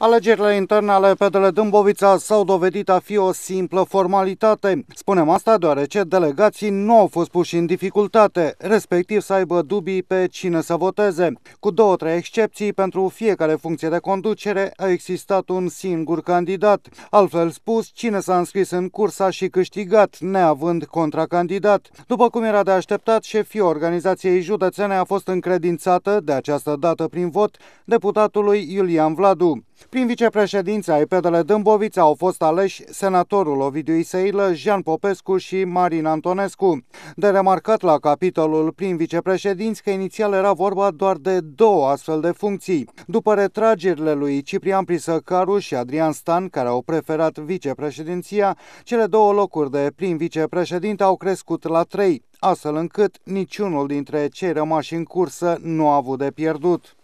Alegerile interne ale PDL Dâmbovița s-au dovedit a fi o simplă formalitate. Spunem asta deoarece delegații nu au fost puși în dificultate, respectiv să aibă dubii pe cine să voteze. Cu două-trei excepții, pentru fiecare funcție de conducere a existat un singur candidat. Altfel spus, cine s-a înscris în cursa și câștigat, neavând contracandidat. După cum era de așteptat, șefii organizației județene a fost încredințată, de această dată prin vot, deputatului Iulian Vladu. Prin vicepreședința pedele Dâmbovița au fost aleși senatorul Ovidiu Iseilă, Jean Popescu și Marin Antonescu. De remarcat la capitolul prin vicepreședinți că inițial era vorba doar de două astfel de funcții. După retragerile lui Ciprian Prisăcaru și Adrian Stan, care au preferat vicepreședinția, cele două locuri de prim vicepreședinte au crescut la trei astfel încât niciunul dintre cei rămași în cursă nu a avut de pierdut.